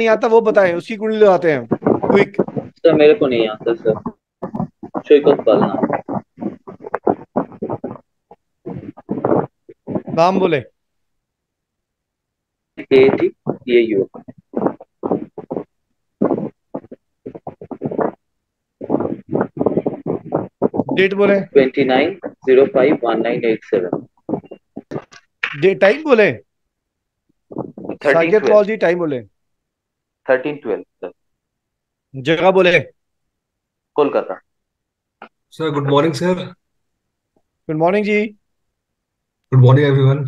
नहीं आता वो बताएं उसकी कुंडली लगाते हैं क्विक सर मेरे को नहीं आता सर शोकत नाम बोले ये डेट बोले twenty nine zero five one nine eight seven date time बोले टाइम बोले थर्टीन ट्वेल्थ सर जगह बोले Kolkata sir good morning sir good morning ji good morning everyone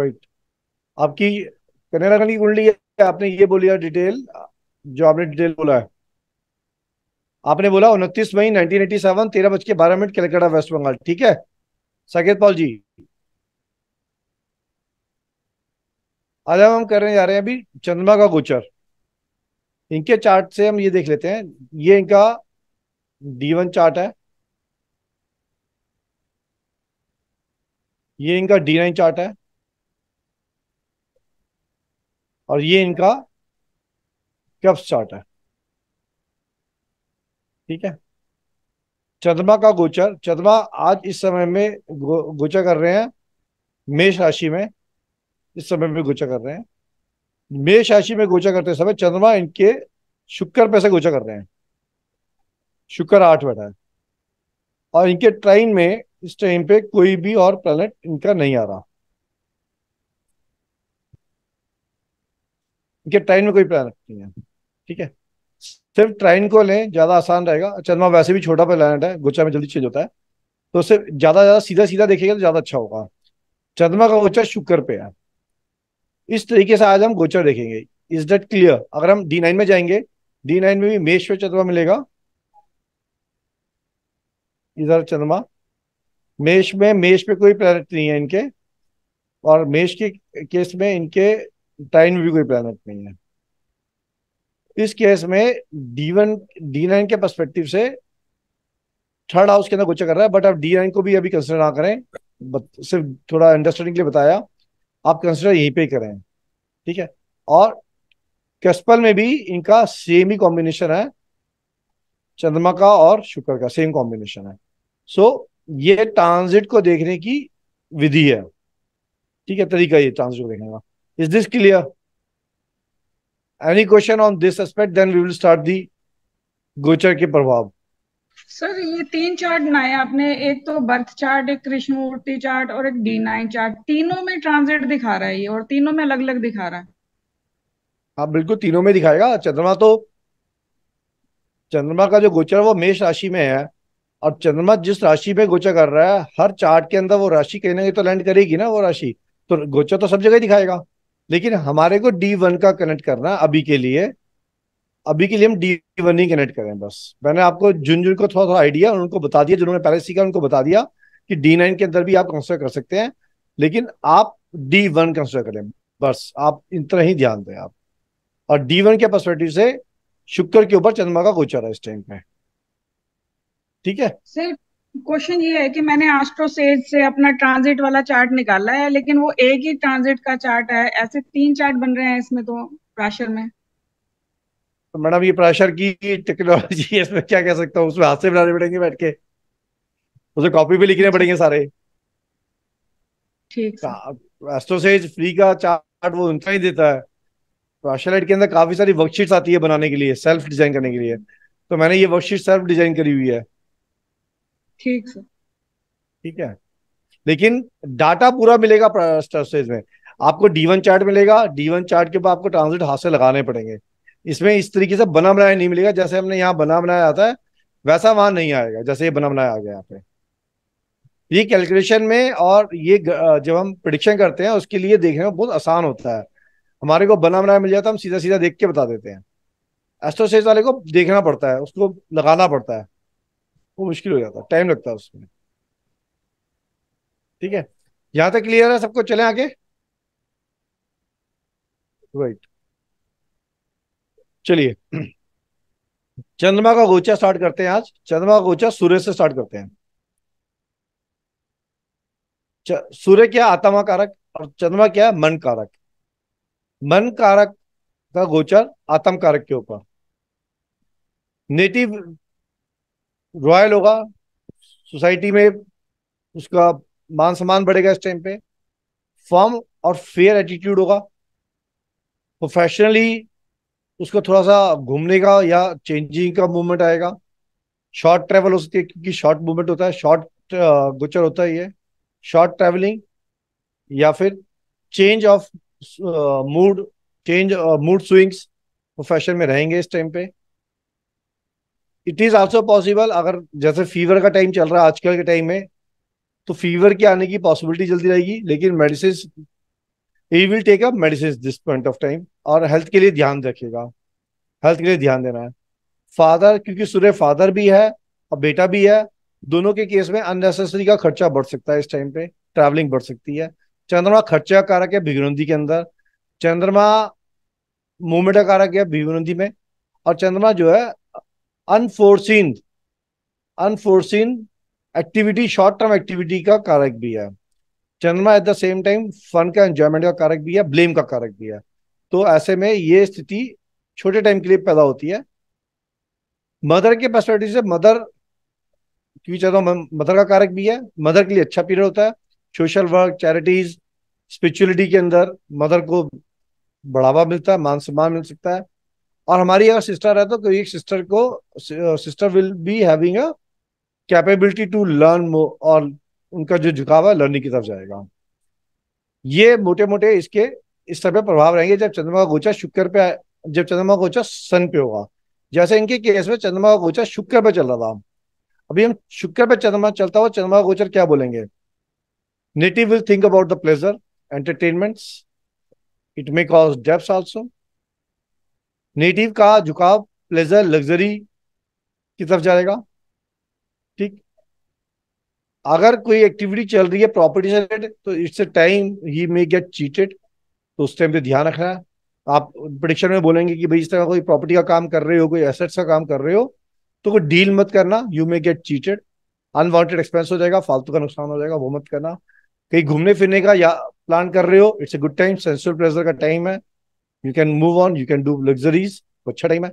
right आपकी कनेडा कनी कुंडली है आपने ये बोली है डिटेल जो आपने डिटेल बोला है आपने बोला उनतीस मई सेवन तेरह बज के बारह मिनट कलकटा वेस्ट बंगाल ठीक है साकेत पॉल जी आज हम करने जा रहे हैं अभी चंद्रमा का गोचर इनके चार्ट से हम ये देख लेते हैं ये इनका डी वन चार्ट है ये इनका डी नाइन चार्ट है और ये इनका कब चार्ट है ठीक है चंद्रमा का गोचर चंद्रमा आज इस समय में गो, गोचर कर रहे हैं मेष राशि में इस समय में गोचर कर रहे हैं मेष राशि में गोचर करते समय चंद्रमा इनके शुक्र पैसे गोचर कर रहे हैं शुक्र आठ बैठा है और इनके ट्राइन में इस टाइम पे कोई भी और प्लेनेट इनका नहीं आ रहा इनके ट्रेन में कोई प्लान नहीं है ठीक है सिर्फ ट्रेन को लें ज़्यादा आसान रहेगा चंद्रमा वैसे भी छोटा प्लानट है गुच्छा में जल्दी चेंज होता है तो सिर्फ ज़्यादा ज़्यादा सीधा सीधा देखेगा तो ज़्यादा अच्छा होगा चंद्रमा का गोचर शुक्र पे है इस तरीके से आज हम गोचर देखेंगे इज डेट क्लियर अगर हम डी नाइन में जाएंगे डी नाइन में भी मेष पे चंद्रमा मिलेगा इधर चंद्रमा मेष में मेष पे कोई प्लैनेट नहीं है इनके और मेष के केस में इनके टाइन भी कोई प्लानट नहीं है इस केस में डी वन डी नाइन के परस्पेक्टिव से थर्ड हाउस के अंदर गोचर कर रहा है बट आप डी नाइन को भी अभी कंसिडर ना करें सिर्फ थोड़ा अंडरस्टैंडिंग के लिए बताया आप कंसिडर यहीं पे ही करें ठीक है और कैस्पल में भी इनका सेम ही कॉम्बिनेशन है चंद्रमा का और शुक्र का सेम कॉम्बिनेशन है सो so, ये ट्रांजिट को देखने की विधि है ठीक है तरीका ये ट्रांजिट को देखने का Is this clear? Any question on this aspect? Then we will start the गोचर के प्रभाव सर ये तीन चार्ट बनाए आपने एक तो बर्थ चार्ट एक कृष्णमूर्ति चार्ट और एक डी नाइन चार्ट तीनों में ट्रांजिट दिखा रहा है ये और तीनों में अलग अलग दिखा रहा है हाँ बिल्कुल तीनों में दिखाएगा चंद्रमा तो चंद्रमा का जो गोचर वो मेष राशि में है और चंद्रमा जिस राशि में गोचर कर रहा है हर चार्ट के अंदर वो राशि कहीं ना कहीं तो लैंड करेगी ना वो राशि तो गोचर तो सब जगह दिखाएगा लेकिन हमारे को डी वन का कनेक्ट करना अभी के लिए अभी के लिए हम डी वन ही कनेक्ट करें बस मैंने आपको जिन जिन को थोड़ा थोड़ा आइडिया उनको बता दिया जिन्होंने पहले सीखा उनको बता दिया कि डी नाइन के अंदर भी आप कंसिडर कर सकते हैं लेकिन आप डी वन कंसिडर करें बस आप इतना ही ध्यान दें आप और डी वन के पर्सपेक्टिव से शुक्र के ऊपर चंद्रमा का गोचर है इस टाइम पे ठीक है सर क्वेश्चन ये है कि मैंने सेज से अपना ट्रांजिट वाला चार्ट निकाला है लेकिन वो एक ही ट्रांजिट का चार्ट है ऐसे तीन चार्ट बन रहे हैं इसमें तो प्रेशर में तो मैडम ये प्रेशर की टेक्नोलॉजी इसमें क्या कह सकता हूँ उसमें हाथ से बनाने पड़ेंगे बैठ के उसे कॉपी भी लिखने पड़ेंगे सारे ठीक एस्ट्रोसेज फ्री हाँ, का चार्ट वो उनका ही देता है प्रेशर तो लाइट के अंदर काफी सारी वर्कशीट्स आती है बनाने के लिए सेल्फ डिजाइन करने के लिए तो मैंने ये वर्कशीट सेल्फ डिजाइन करी हुई है ठीक सर ठीक है लेकिन डाटा पूरा मिलेगा स्टेज में आपको डी वन चार्ट मिलेगा डी वन चार्ट के बाद आपको ट्रांसलेट हाथ से लगाने पड़ेंगे इसमें इस तरीके से बना बनाया नहीं मिलेगा जैसे हमने यहाँ बना बनाया आता है वैसा वहां नहीं आएगा जैसे ये बना बनाया आ गया यहाँ पे ये कैलकुलेशन में और ये जब हम प्रडिक्शन करते हैं उसके लिए देखने में बहुत आसान होता है हमारे को बना बनाया मिल जाता है हम सीधा सीधा देख के बता देते हैं एस्ट्रोसेज वाले को देखना पड़ता है उसको लगाना पड़ता है वो मुश्किल हो जाता है टाइम लगता है उसमें ठीक है यहां तक क्लियर है सबको चले आगे राइट चलिए चंद्रमा का गोचा स्टार्ट करते हैं आज चंद्रमा का गोचा सूर्य से स्टार्ट करते हैं सूर्य क्या आत्मा कारक और चंद्रमा क्या है मन कारक मन कारक का गोचर आत्म कारक के ऊपर नेटिव रॉयल होगा सोसाइटी में उसका मान सम्मान बढ़ेगा इस टाइम पे फर्म और फेयर एटीट्यूड होगा प्रोफेशनली उसका थोड़ा सा घूमने का या चेंजिंग का मूवमेंट आएगा शॉर्ट ट्रैवल हो सकती है क्योंकि शॉर्ट मूवमेंट होता है शॉर्ट गुचर होता ही है शॉर्ट ट्रैवलिंग या फिर change of mood change mood swings profession में रहेंगे इस टाइम पे इट इज ऑल्सो पॉसिबल अगर जैसे फीवर का टाइम चल रहा है आजकल के टाइम में तो फीवर के आने की पॉसिबिलिटी जल्दी रहेगी लेकिन medicine will take up medicine this point of time और हेल्थ के लिए ध्यान रखेगा हेल्थ के लिए ध्यान देना है फादर क्योंकि सूर्य फादर भी है और बेटा भी है दोनों के केस में अननेसेसरी का खर्चा बढ़ सकता है इस टाइम पे ट्रैवलिंग बढ़ सकती है चंद्रमा खर्चा कारक है भिगुनंदी के अंदर चंद्रमा मूवमेंट कारक है भिगुनंदी में और चंद्रमा जो है unforeseen unforeseen activity short term activity का कारक भी है चंद्रमा at the same time fun का एंजॉयमेंट का कारक भी है ब्लेम का कारक भी है तो ऐसे में ये स्थिति छोटे टाइम के लिए पैदा होती है मदर के पर्सपेक्टिव से मदर क्योंकि चाहता हूँ मदर का कारक भी है मदर के लिए अच्छा पीरियड होता है सोशल वर्क चैरिटीज स्पिरिचुअलिटी के अंदर मदर को बढ़ावा मिलता है मान सम्मान मिल सकता है और हमारी अगर सिस्टर है तो एक सिस्टर को sister will be having a capability to learn और उनका जो झुकाव है लर्निंग की तरफ जाएगा ये मोटे मोटे इसके इस तरह पे प्रभाव रहेंगे जब चंद्रमा का गोचर शुक्र पे जब चंद्रमा का गोचर सन पे होगा जैसे इनके केस में चंद्रमा का गोचर शुक्र पे चल रहा था अभी हम शुक्र पे चंद्रमा चलता हुआ चंद्रमा का गोचर क्या बोलेंगे native will think about the pleasure entertainments it may cause debts also native का झुकाव प्लेजर लग्जरी की तरफ जाएगा ठीक अगर कोई एक्टिविटी चल रही है प्रॉपर्टी से रिलेटेड तो it's a time he may get cheated तो उस टाइम पे ध्यान रखना है आप प्रडिक्शन में बोलेंगे कि भाई इस तरह कोई प्रॉपर्टी का काम कर रहे हो कोई एसेट्स का काम कर रहे हो तो कोई डील मत करना you may get cheated unwanted expense हो जाएगा फालतू का नुकसान हो जाएगा वो मत करना कहीं घूमने फिरने का या प्लान कर रहे हो it's a good time sensual pleasure का टाइम है you can move on you can do luxuries अच्छा टाइम है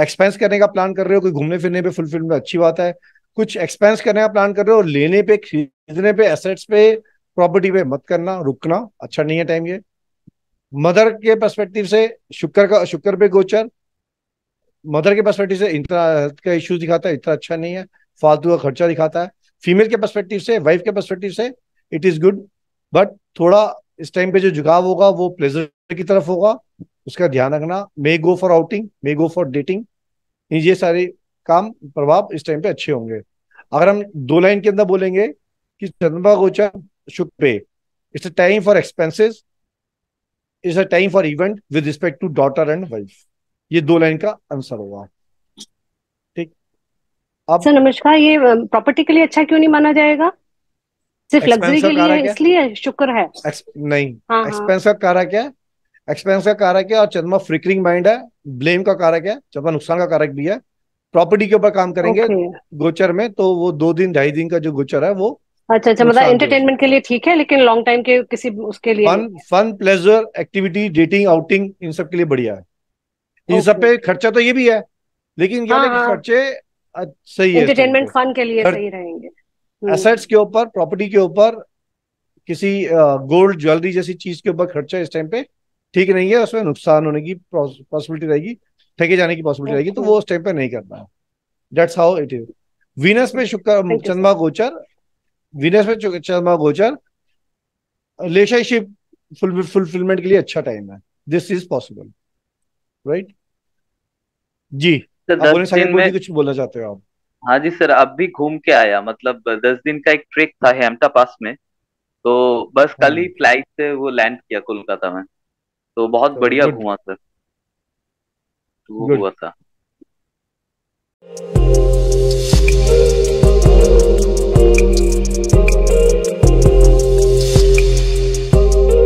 एक्सपेंस करने का प्लान कर रहे हो कोई घूमने फिरने पे फुलफिल्म में अच्छी बात है कुछ एक्सपेंस करने का प्लान कर रहे हो लेने पे खरीदने पे एसेट्स पे प्रॉपर्टी पे मत करना रुकना अच्छा नहीं है टाइम ये मदर के पर्सपेक्टिव से शुक्र का शुक्र पे गोचर मदर के पर्सपेक्टिव से इतना हेल्थ का इश्यूज दिखाता है इतना अच्छा नहीं है फालतू का खर्चा दिखाता है फीमेल के पर्सपेक्टिव से वाइफ के पर्सपेक्टिव से इट इज गुड बट थोड़ा इस टाइम पे जो झुकाव होगा वो प्लेजर की तरफ होगा उसका ध्यान रखना may go for outing may go for dating ये सारे काम प्रभाव इस टाइम पे अच्छे होंगे अगर हम दो लाइन के अंदर बोलेंगे कि चंद्रमा गोचर शुभ पे it's a time for expenses it's a time for event with respect to daughter and wife ये दो लाइन का आंसर होगा ठीक अब सर नमस्कार ये प्रॉपर्टी के लिए अच्छा क्यों नहीं माना जाएगा सिर्फ लग्जरी के लिए इसलिए शुक्र है नहीं एक्सपेंस हाँ, हाँ। का कारक क्या एक्सपेंस का कारक है और चंद्रमा फ्रिकरिंग माइंड है ब्लेम का कारक है चंद्रमा नुकसान का कारक भी है प्रॉपर्टी के ऊपर काम करेंगे okay. गोचर में तो वो दो दिन ढाई दिन का जो गोचर है वो अच्छा अच्छा मतलब एंटरटेनमेंट के लिए ठीक है लेकिन लॉन्ग टाइम के किसी उसके लिए fun fun pleasure activity dating outing इन सब के लिए बढ़िया है इन okay. सब पे खर्चा तो ये भी है लेकिन क्या हाँ, खर्चे सही है एंटरटेनमेंट फन के लिए सही रहेंगे एसेट्स hmm. के ऊपर प्रॉपर्टी के ऊपर किसी गोल्ड ज्वेलरी जैसी चीज के ऊपर खर्चा इस टाइम पे ठीक नहीं है उसमें नुकसान होने की पॉसिबिलिटी रहेगी ठेके जाने की पॉसिबिलिटी रहेगी तो वो उस टाइम पे नहीं करना है dates how it is Venus में शुक्र चंद्रमा गोचर वीनस में चंद्रमा गोचर रिलेशनशिप फुलफिलमेंट के लिए अच्छा टाइम है दिस इज पॉसिबल राइट जी आप बोलने कुछ बोलना चाहते हो आप हाँ जी सर अब भी घूम के आया मतलब दस दिन का एक ट्रिक था हेमटा पास में तो बस कल ही फ्लाइट हम्म। से वो लैंड किया कोलकाता में तो बहुत तो बढ़िया घुमा घूमा सर तो वो हुआ था